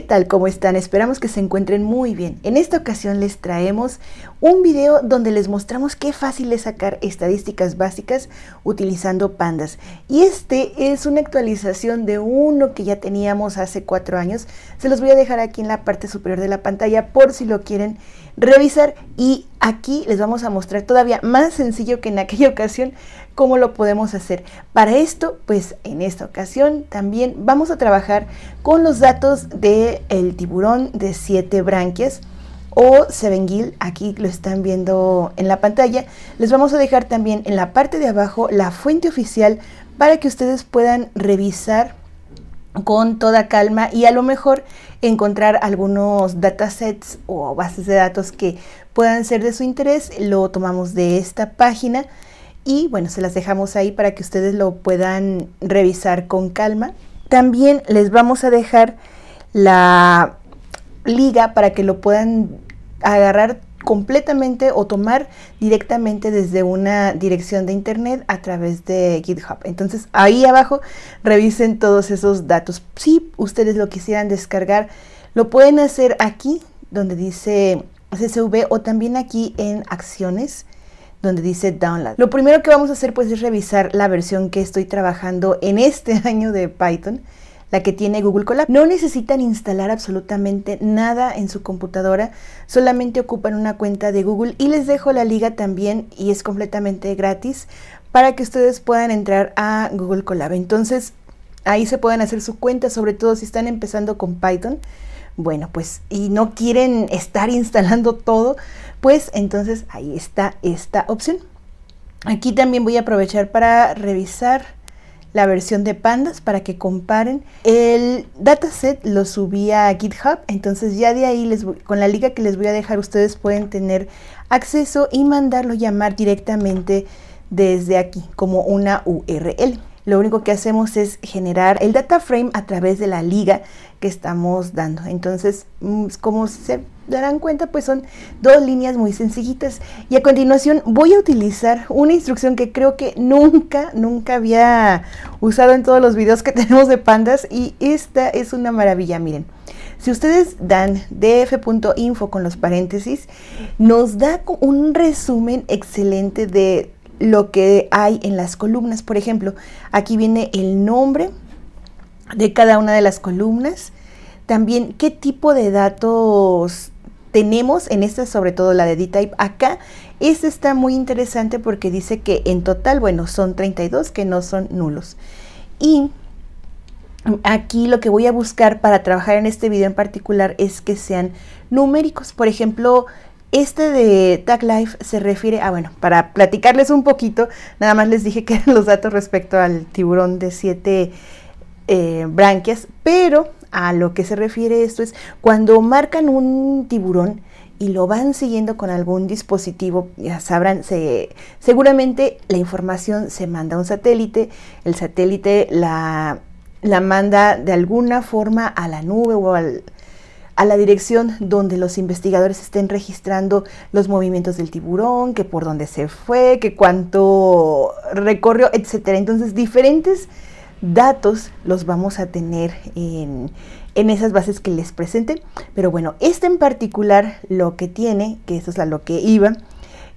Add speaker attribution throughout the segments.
Speaker 1: ¿qué tal? ¿Cómo están? Esperamos que se encuentren muy bien. En esta ocasión les traemos un video donde les mostramos qué fácil es sacar estadísticas básicas utilizando pandas. Y este es una actualización de uno que ya teníamos hace cuatro años. Se los voy a dejar aquí en la parte superior de la pantalla por si lo quieren revisar y aquí les vamos a mostrar todavía más sencillo que en aquella ocasión cómo lo podemos hacer. Para esto, pues en esta ocasión también vamos a trabajar con los datos del el tiburón de siete branquias o gill. aquí lo están viendo en la pantalla. Les vamos a dejar también en la parte de abajo la fuente oficial para que ustedes puedan revisar con toda calma y a lo mejor encontrar algunos datasets o bases de datos que puedan ser de su interés, lo tomamos de esta página y bueno, se las dejamos ahí para que ustedes lo puedan revisar con calma. También les vamos a dejar la liga para que lo puedan agarrar completamente o tomar directamente desde una dirección de internet a través de GitHub. Entonces ahí abajo revisen todos esos datos. Si ustedes lo quisieran descargar, lo pueden hacer aquí donde dice CSV o también aquí en acciones donde dice download. Lo primero que vamos a hacer pues es revisar la versión que estoy trabajando en este año de Python la que tiene Google Colab. No necesitan instalar absolutamente nada en su computadora, solamente ocupan una cuenta de Google y les dejo la liga también y es completamente gratis para que ustedes puedan entrar a Google Colab. Entonces, ahí se pueden hacer su cuenta, sobre todo si están empezando con Python. Bueno, pues y no quieren estar instalando todo, pues entonces ahí está esta opción. Aquí también voy a aprovechar para revisar la versión de pandas para que comparen. El dataset lo subí a GitHub, entonces ya de ahí les con la liga que les voy a dejar ustedes pueden tener acceso y mandarlo llamar directamente desde aquí como una URL. Lo único que hacemos es generar el data frame a través de la liga que estamos dando. Entonces, mm, como se darán cuenta, pues son dos líneas muy sencillitas. Y a continuación voy a utilizar una instrucción que creo que nunca, nunca había usado en todos los videos que tenemos de pandas. Y esta es una maravilla, miren. Si ustedes dan df.info con los paréntesis, nos da un resumen excelente de lo que hay en las columnas. Por ejemplo, aquí viene el nombre, de cada una de las columnas. También qué tipo de datos tenemos en esta, sobre todo la de D-Type. Acá, esta está muy interesante porque dice que en total, bueno, son 32 que no son nulos. Y aquí lo que voy a buscar para trabajar en este video en particular es que sean numéricos. Por ejemplo, este de Tag Life se refiere a, ah, bueno, para platicarles un poquito, nada más les dije que eran los datos respecto al tiburón de 7 eh, branquias, pero a lo que se refiere esto es cuando marcan un tiburón y lo van siguiendo con algún dispositivo, ya sabrán, se, seguramente la información se manda a un satélite, el satélite la, manda de alguna forma a la nube o a la dirección donde los investigadores estén registrando los movimientos del tiburón, que por dónde se fue, que cuánto recorrió, etcétera Entonces, diferentes datos los vamos a tener en, esas bases que les presenté. Pero bueno, este en particular lo que tiene, que eso es a lo que iba,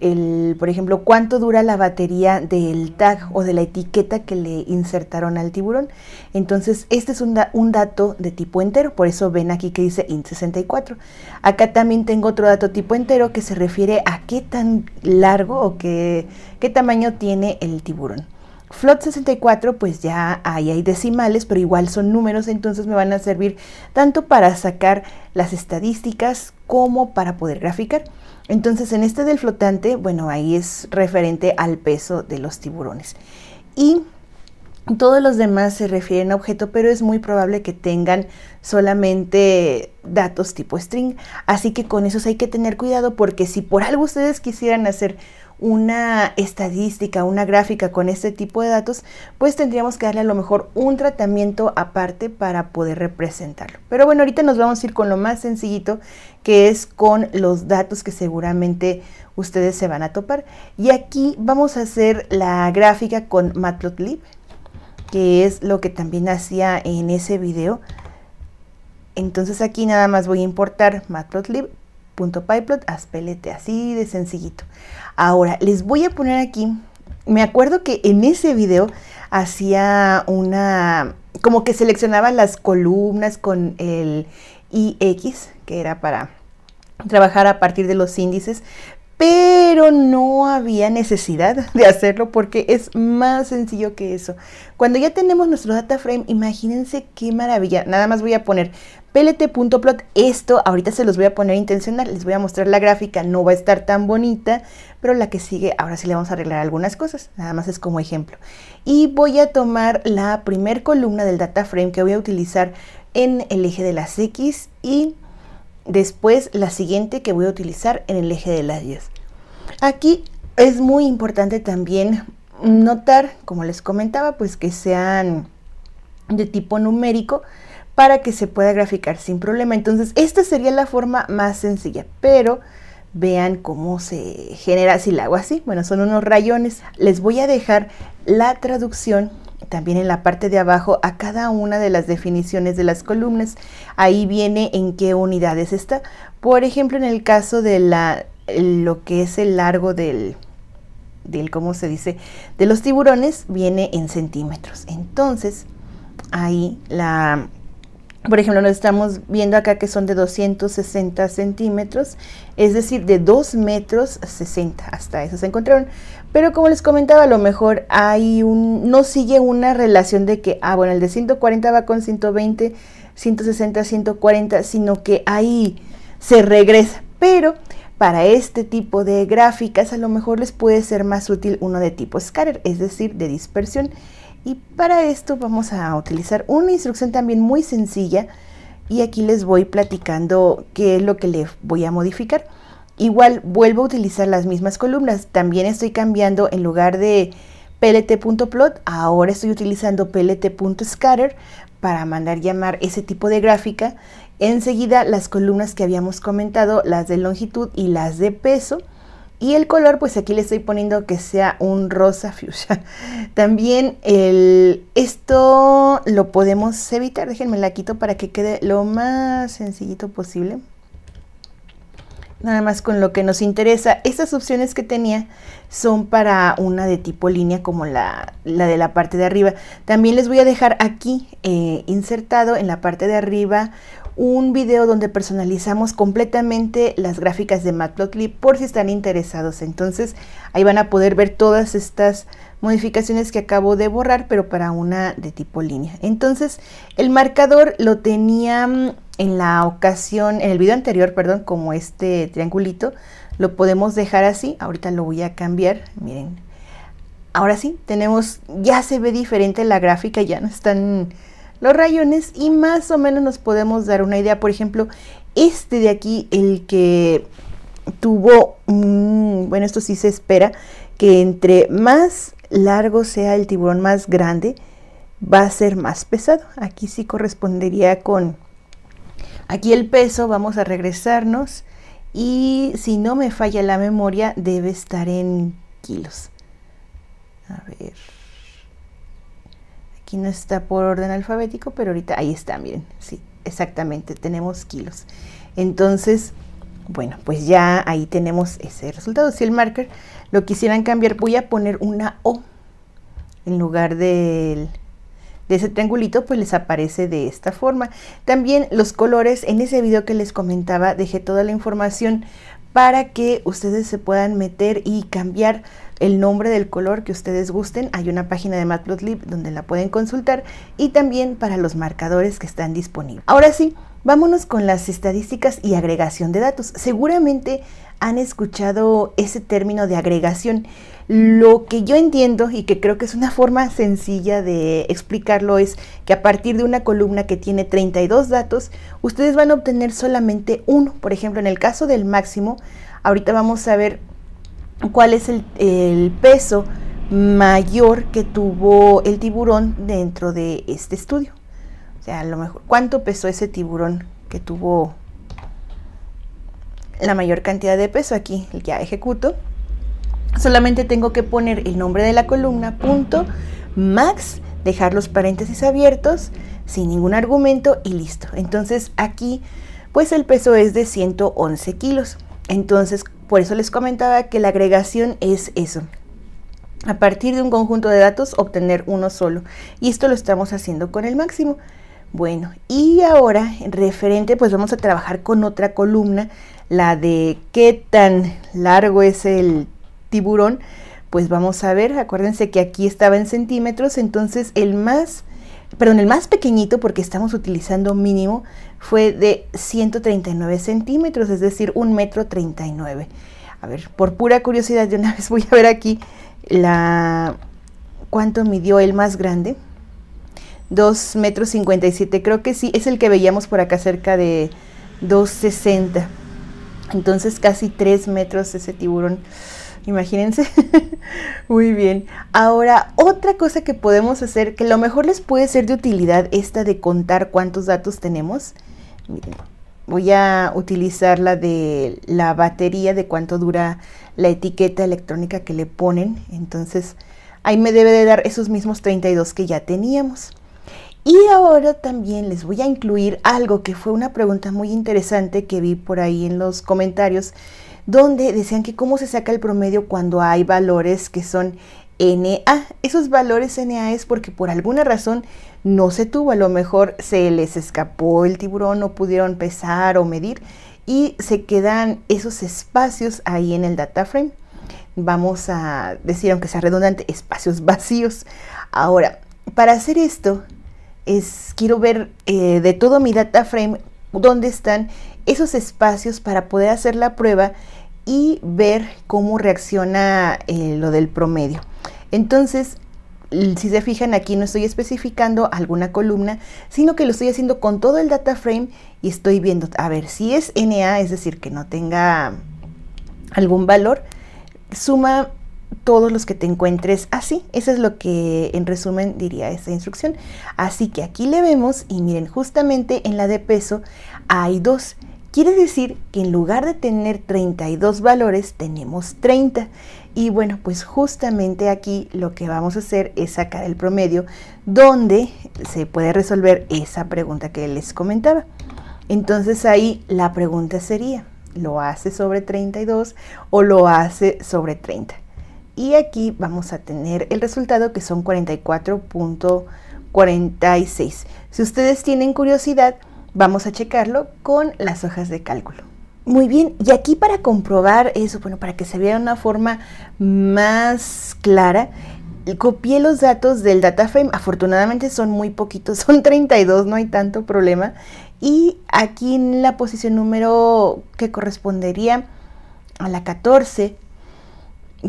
Speaker 1: el, por ejemplo, cuánto dura la batería del tag o de la etiqueta que le insertaron al tiburón. Entonces, este es un, dato de tipo entero, por eso ven aquí que dice int64. Acá también tengo otro dato tipo entero que se refiere a qué tan largo o qué tamaño tiene el tiburón. Float 64, pues ya ahí hay decimales, pero igual son números, entonces me van a servir tanto para sacar las estadísticas como para poder graficar. Entonces en este del flotante, bueno, ahí es referente al peso de los tiburones. Y todos los demás se refieren a objeto, pero es muy probable que tengan solamente datos tipo string. Así que con esos hay que tener cuidado porque si por algo ustedes quisieran hacer una estadística, una gráfica con este tipo de datos, pues tendríamos que darle a lo mejor un tratamiento aparte para poder representarlo. Pero bueno, ahorita nos vamos a ir con lo más sencillito, que es con los datos que seguramente ustedes se van a topar. Y aquí vamos a hacer la gráfica con Matplotlib, que es lo que también hacía en ese video. Entonces aquí nada más voy a importar matplotlib .pyplot, aspelete, así de sencillito. Ahora, les voy a poner aquí, me acuerdo que en ese video hacía una, como que seleccionaba las columnas con el IX, que era para trabajar a partir de los índices, pero no había necesidad de hacerlo porque es más sencillo que eso. Cuando ya tenemos nuestro data frame, imagínense qué maravilla. Nada más voy a poner plt.plot, esto ahorita se los voy a poner intencional, les voy a mostrar la gráfica, no va a estar tan bonita, pero la que sigue ahora sí le vamos a arreglar algunas cosas, nada más es como ejemplo. Y voy a tomar la primer columna del data frame que voy a utilizar en el eje de las X y después la siguiente que voy a utilizar en el eje de las Y. Aquí es muy importante también notar, como les comentaba, pues que sean de tipo numérico, para que se pueda graficar sin problema. Entonces, esta sería la forma más sencilla, pero vean cómo se genera, si la hago así, bueno, son unos rayones. Les voy a dejar la traducción también en la parte de abajo a cada una de las definiciones de las columnas. Ahí viene en qué unidades está. Por ejemplo, en el caso de la, lo que es el largo del, del, ¿cómo se dice? De los tiburones, viene en centímetros. Entonces, ahí la por ejemplo, nos estamos viendo acá que son de 260 centímetros, es decir, de 2 metros 60, hasta eso se encontraron. Pero como les comentaba, a lo mejor hay un, no sigue una relación de que, ah, bueno, el de 140 va con 120, 160, 140, sino que ahí se regresa. Pero para este tipo de gráficas a lo mejor les puede ser más útil uno de tipo scatter, es decir, de dispersión. Y para esto vamos a utilizar una instrucción también muy sencilla y aquí les voy platicando qué es lo que le voy a modificar. Igual vuelvo a utilizar las mismas columnas, también estoy cambiando en lugar de plt.plot, ahora estoy utilizando plt.scatter para mandar llamar ese tipo de gráfica. Enseguida las columnas que habíamos comentado, las de longitud y las de peso. Y el color, pues aquí le estoy poniendo que sea un rosa fuchsia. También el, esto lo podemos evitar. Déjenme la quito para que quede lo más sencillito posible. Nada más con lo que nos interesa. Estas opciones que tenía son para una de tipo línea como la, de la parte de arriba. También les voy a dejar aquí eh, insertado en la parte de arriba un video donde personalizamos completamente las gráficas de Matplotlib por si están interesados. Entonces ahí van a poder ver todas estas modificaciones que acabo de borrar, pero para una de tipo línea. Entonces el marcador lo tenía mm, en la ocasión, en el video anterior, perdón, como este triangulito. Lo podemos dejar así, ahorita lo voy a cambiar, miren. Ahora sí, tenemos, ya se ve diferente la gráfica, ya no están los rayones y más o menos nos podemos dar una idea. Por ejemplo, este de aquí, el que tuvo, bueno, esto sí se espera, que entre más largo sea el tiburón más grande, va a ser más pesado. Aquí sí correspondería con, aquí el peso, vamos a regresarnos y si no me falla la memoria, debe estar en kilos. A ver. Aquí no está por orden alfabético, pero ahorita ahí está, miren, sí, exactamente, tenemos kilos. Entonces, bueno, pues ya ahí tenemos ese resultado. Si el marker lo quisieran cambiar, voy a poner una O en lugar de ese triangulito, pues les aparece de esta forma. También los colores, en ese video que les comentaba, dejé toda la información para que ustedes se puedan meter y cambiar el nombre del color que ustedes gusten. Hay una página de Matplotlib donde la pueden consultar y también para los marcadores que están disponibles. Ahora sí, vámonos con las estadísticas y agregación de datos. Seguramente han escuchado ese término de agregación. Lo que yo entiendo y que creo que es una forma sencilla de explicarlo es que a partir de una columna que tiene 32 datos, ustedes van a obtener solamente uno. Por ejemplo, en el caso del máximo, ahorita vamos a ver cuál es el, peso mayor que tuvo el tiburón dentro de este estudio. O sea, a lo mejor, ¿cuánto pesó ese tiburón que tuvo la mayor cantidad de peso? Aquí ya ejecuto. Solamente tengo que poner el nombre de la columna, punto, max, dejar los paréntesis abiertos, sin ningún argumento y listo. Entonces aquí, pues el peso es de 111 kilos. Entonces, por eso les comentaba que la agregación es eso. A partir de un conjunto de datos obtener uno solo. Y esto lo estamos haciendo con el máximo. Bueno, y ahora en referente pues vamos a trabajar con otra columna, la de qué tan largo es el tiburón. Pues vamos a ver, acuérdense que aquí estaba en centímetros, entonces el más, perdón, el más pequeñito porque estamos utilizando mínimo, fue de 139 centímetros, es decir, 1 metro 39. A ver, por pura curiosidad, de una vez voy a ver aquí la cuánto midió el más grande. 2 metros 57, creo que sí, es el que veíamos por acá cerca de 260. Entonces casi 3 metros ese tiburón. Imagínense. Muy bien. Ahora, otra cosa que podemos hacer, que lo mejor les puede ser de utilidad esta de contar cuántos datos tenemos. Miren, voy a utilizar la de la batería, de cuánto dura la etiqueta electrónica que le ponen. Entonces, ahí me debe de dar esos mismos 32 que ya teníamos. Y ahora también les voy a incluir algo que fue una pregunta muy interesante que vi por ahí en los comentarios donde decían que cómo se saca el promedio cuando hay valores que son NA. Esos valores NA es porque por alguna razón no se tuvo, a lo mejor se les escapó el tiburón, no pudieron pesar o medir y se quedan esos espacios ahí en el data frame. Vamos a decir, aunque sea redundante, espacios vacíos. Ahora, para hacer esto, es, quiero ver eh, de todo mi data frame dónde están esos espacios para poder hacer la prueba y ver cómo reacciona eh, lo del promedio. Entonces, si se fijan aquí no estoy especificando alguna columna, sino que lo estoy haciendo con todo el data frame y estoy viendo, a ver, si es NA, es decir, que no tenga algún valor, suma todos los que te encuentres así. Eso es lo que en resumen diría esta instrucción. Así que aquí le vemos y miren, justamente en la de peso hay dos. Quiere decir que en lugar de tener 32 valores, tenemos 30. Y bueno, pues justamente aquí lo que vamos a hacer es sacar el promedio donde se puede resolver esa pregunta que les comentaba. Entonces ahí la pregunta sería, ¿lo hace sobre 32 o lo hace sobre 30? Y aquí vamos a tener el resultado que son 44.46. Si ustedes tienen curiosidad, Vamos a checarlo con las hojas de cálculo. Muy bien, y aquí para comprobar eso, bueno, para que se vea de una forma más clara, copié los datos del data frame. afortunadamente son muy poquitos, son 32, no hay tanto problema, y aquí en la posición número que correspondería a la 14,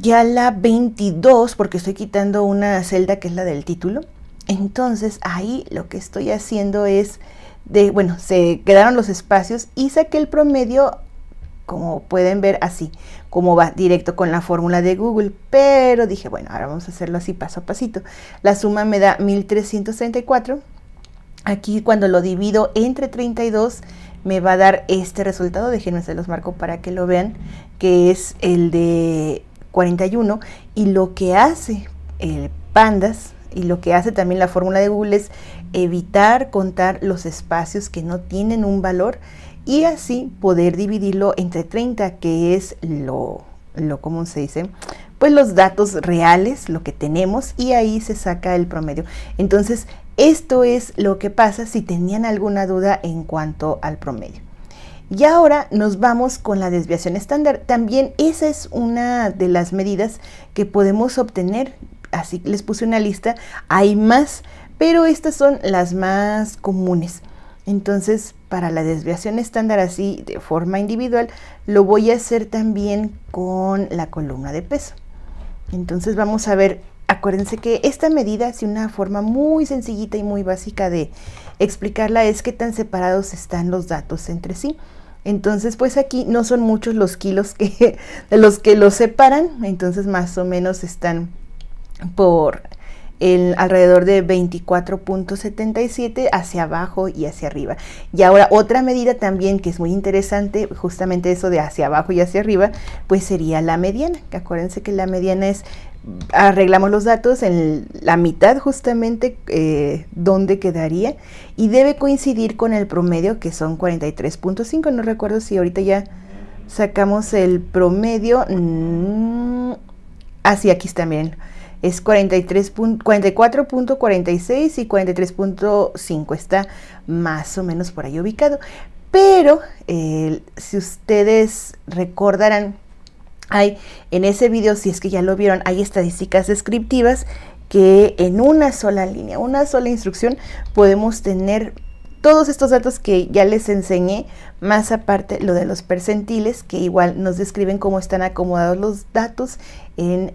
Speaker 1: ya la 22, porque estoy quitando una celda que es la del título, entonces ahí lo que estoy haciendo es de, bueno, se quedaron los espacios y saqué el promedio, como pueden ver, así, como va directo con la fórmula de Google, pero dije, bueno, ahora vamos a hacerlo así paso a pasito. La suma me da 1334. Aquí cuando lo divido entre 32 me va a dar este resultado, déjenme se los marco para que lo vean, que es el de 41 y lo que hace el pandas y lo que hace también la fórmula de Google es evitar contar los espacios que no tienen un valor y así poder dividirlo entre 30, que es lo, lo común se dice, pues los datos reales, lo que tenemos y ahí se saca el promedio. Entonces, esto es lo que pasa si tenían alguna duda en cuanto al promedio. Y ahora nos vamos con la desviación estándar. También esa es una de las medidas que podemos obtener así les puse una lista, hay más, pero estas son las más comunes. Entonces, para la desviación estándar así de forma individual, lo voy a hacer también con la columna de peso. Entonces vamos a ver, acuérdense que esta medida, si una forma muy sencillita y muy básica de explicarla es qué tan separados están los datos entre sí. Entonces, pues aquí no son muchos los kilos que, de los que los separan, entonces más o menos están por el alrededor de 24.77 hacia abajo y hacia arriba. Y ahora otra medida también que es muy interesante, justamente eso de hacia abajo y hacia arriba, pues sería la mediana. Que acuérdense que la mediana es arreglamos los datos en la mitad justamente eh, donde quedaría y debe coincidir con el promedio que son 43.5 no recuerdo si ahorita ya sacamos el promedio mm, así aquí está es 44.46 y 43.5. Está más o menos por ahí ubicado. Pero si ustedes recordarán, hay en ese video, si es que ya lo vieron, hay estadísticas descriptivas que en una sola línea, una sola instrucción, podemos tener todos estos datos que ya les enseñé, más aparte lo de los percentiles, que igual nos describen cómo están acomodados los datos en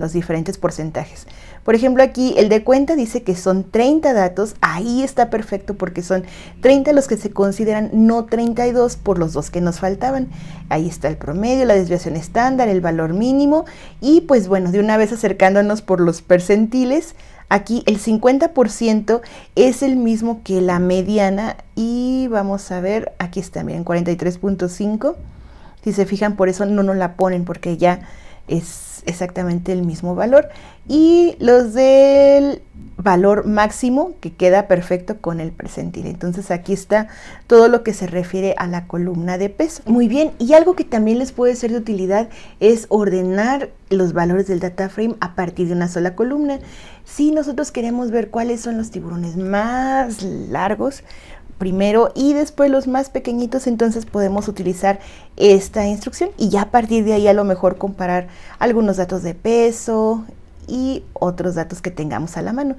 Speaker 1: los diferentes porcentajes. Por ejemplo, aquí el de cuenta dice que son 30 datos, ahí está perfecto porque son 30 los que se consideran, no 32 por los dos que nos faltaban. Ahí está el promedio, la desviación estándar, el valor mínimo y pues bueno, de una vez acercándonos por los percentiles, Aquí el 50% es el mismo que la mediana y vamos a ver, aquí está, miren, 43.5. Si se fijan, por eso no nos la ponen porque ya es exactamente el mismo valor. Y los del valor máximo que queda perfecto con el presentir Entonces aquí está todo lo que se refiere a la columna de peso. Muy bien, y algo que también les puede ser de utilidad es ordenar los valores del data frame a partir de una sola columna. Si nosotros queremos ver cuáles son los tiburones más largos, primero y después los más pequeñitos, entonces podemos utilizar esta instrucción y ya a partir de ahí a lo mejor comparar algunos datos de peso y otros datos que tengamos a la mano.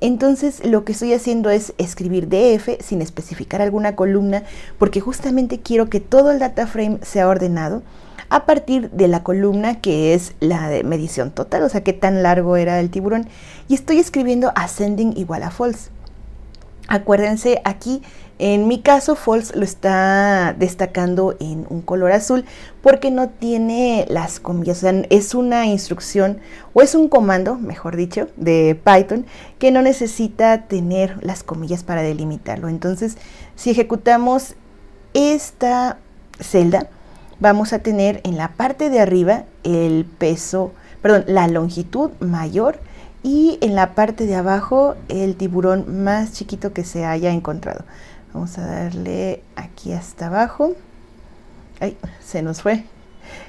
Speaker 1: Entonces lo que estoy haciendo es escribir DF sin especificar alguna columna porque justamente quiero que todo el data frame sea ordenado a partir de la columna que es la de medición total, o sea, qué tan largo era el tiburón. Y estoy escribiendo ascending igual a false. Acuérdense aquí, en mi caso false lo está destacando en un color azul porque no tiene las comillas, o sea, es una instrucción o es un comando, mejor dicho, de Python que no necesita tener las comillas para delimitarlo. Entonces, si ejecutamos esta celda, vamos a tener en la parte de arriba el peso, perdón, la longitud mayor y en la parte de abajo el tiburón más chiquito que se haya encontrado. Vamos a darle aquí hasta abajo. Ay, se nos fue.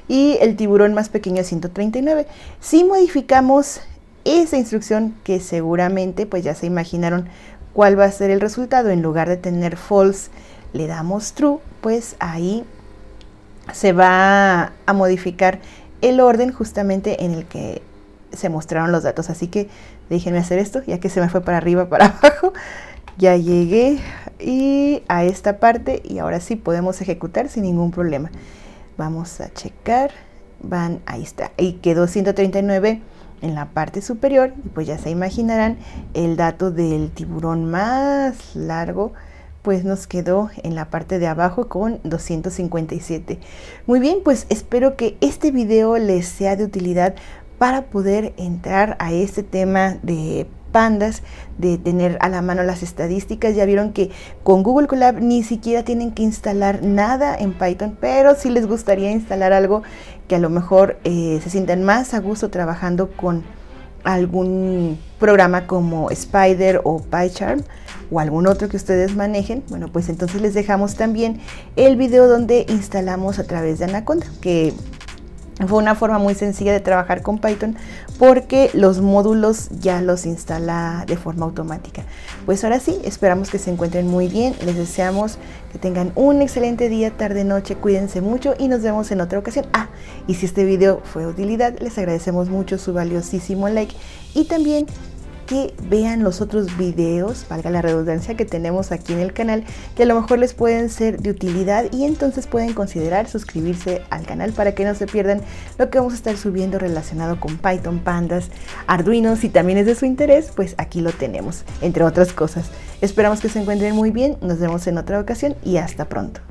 Speaker 1: Y el tiburón más pequeño 139. Si modificamos esa instrucción que seguramente pues ya se imaginaron cuál va a ser el resultado, en lugar de tener false le damos true, pues ahí se va a modificar el orden justamente en el que se mostraron los datos. Así que déjenme hacer esto, ya que se me fue para arriba, para abajo. Ya llegué y a esta parte y ahora sí podemos ejecutar sin ningún problema. Vamos a checar. Van, ahí está. Y quedó 139 en la parte superior. Y pues ya se imaginarán el dato del tiburón más largo pues nos quedó en la parte de abajo con 257. Muy bien, pues espero que este video les sea de utilidad para poder entrar a este tema de pandas, de tener a la mano las estadísticas. Ya vieron que con Google Colab ni siquiera tienen que instalar nada en Python, pero si les gustaría instalar algo que a lo mejor eh, se sientan más a gusto trabajando con algún programa como Spider o PyCharm o algún otro que ustedes manejen, bueno, pues entonces les dejamos también el video donde instalamos a través de Anaconda, que fue una forma muy sencilla de trabajar con Python porque los módulos ya los instala de forma automática. Pues ahora sí, esperamos que se encuentren muy bien. Les deseamos que tengan un excelente día, tarde, noche. Cuídense mucho y nos vemos en otra ocasión. Ah, y si este video fue de utilidad, les agradecemos mucho su valiosísimo like y también que vean los otros videos, valga la redundancia, que tenemos aquí en el canal, que a lo mejor les pueden ser de utilidad y entonces pueden considerar suscribirse al canal para que no se pierdan lo que vamos a estar subiendo relacionado con Python, Pandas, Arduino, si también es de su interés, pues aquí lo tenemos, entre otras cosas. Esperamos que se encuentren muy bien, nos vemos en otra ocasión y hasta pronto.